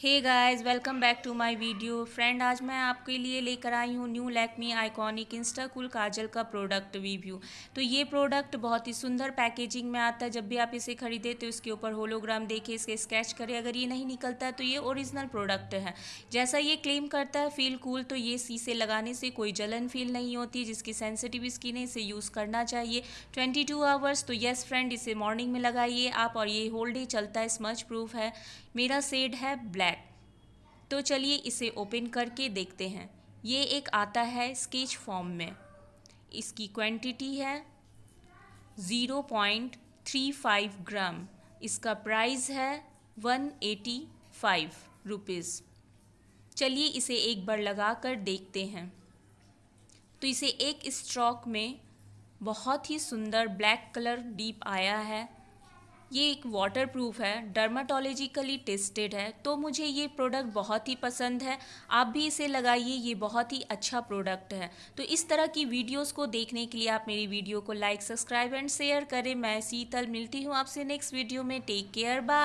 hey guys welcome back to my video friend आज मैं आपके लिए लेकर आई हूँ new Lakme iconic Instacool kajal का प्रोडक्ट रिव्यू तो ये प्रोडक्ट बहुत ही सुंदर पैकेजिंग में आता है जब भी आप इसे खरीदे तो इसके ऊपर होलोग्राम देखें इसके स्केच करें अगर ये नहीं निकलता है तो ये ओरिजिनल प्रोडक्ट है जैसा ये क्लेम करता है फील कूल तो ये शीशे लगाने से कोई जलन फील नहीं होती जिसकी सेंसिटिव स्किन है इसे यूज़ करना चाहिए ट्वेंटी टू आवर्स तो येस फ्रेंड इसे मॉर्निंग में लगाइए आप और ये होल्ड ही चलता है स्मच प्रूफ है मेरा सेड है ब्लैक तो चलिए इसे ओपन करके देखते हैं ये एक आता है स्केच फॉर्म में इसकी क्वांटिटी है zero point three five gram इसका प्राइस है वन एटी फाइव रुपीज़ चलिए इसे एक बार लगा कर देखते हैं तो इसे एक स्ट्रोक में बहुत ही सुंदर ब्लैक कलर डीप आया है ये एक वाटर प्रूफ है डर्माटोलॉजिकली टेस्टेड है तो मुझे ये प्रोडक्ट बहुत ही पसंद है आप भी इसे लगाइए ये बहुत ही अच्छा प्रोडक्ट है तो इस तरह की वीडियोस को देखने के लिए आप मेरी वीडियो को लाइक सब्सक्राइब एंड शेयर करें मैं शीतल मिलती हूँ आपसे नेक्स्ट वीडियो में टेक केयर बाय